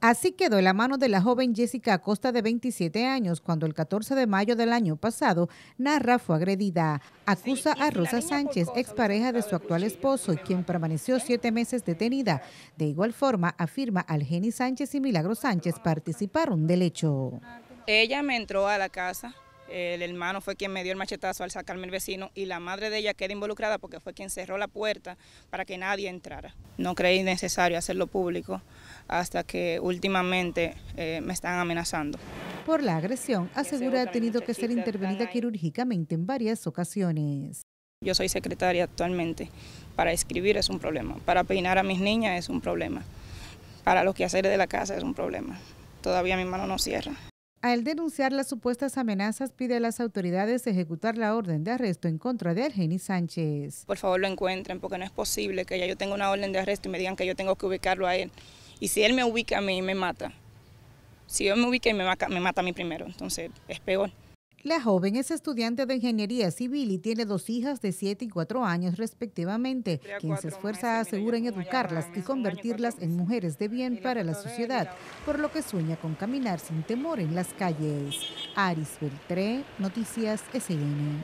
Así quedó en la mano de la joven Jessica Acosta de 27 años cuando el 14 de mayo del año pasado Narra fue agredida. Acusa a Rosa Sánchez, expareja de su actual esposo, quien permaneció siete meses detenida. De igual forma, afirma Algeni Sánchez y Milagro Sánchez participaron del hecho. Ella me entró a la casa el hermano fue quien me dio el machetazo al sacarme el vecino y la madre de ella queda involucrada porque fue quien cerró la puerta para que nadie entrara. No creí necesario hacerlo público hasta que últimamente eh, me están amenazando. Por la agresión, asegura ha tenido que ser intervenida quirúrgicamente en varias ocasiones. Yo soy secretaria actualmente. Para escribir es un problema, para peinar a mis niñas es un problema, para los quehaceres de la casa es un problema. Todavía mi mano no cierra. Al denunciar las supuestas amenazas, pide a las autoridades ejecutar la orden de arresto en contra de Argenis Sánchez. Por favor, lo encuentren, porque no es posible que ya yo tenga una orden de arresto y me digan que yo tengo que ubicarlo a él. Y si él me ubica a mí, me mata. Si yo me ubica, me mata, me mata a mí primero. Entonces, es peor. La joven es estudiante de ingeniería civil y tiene dos hijas de 7 y 4 años respectivamente, quien se esfuerza asegurar en educarlas y convertirlas en mujeres de bien para la sociedad, por lo que sueña con caminar sin temor en las calles. Aris Beltré, Noticias SN.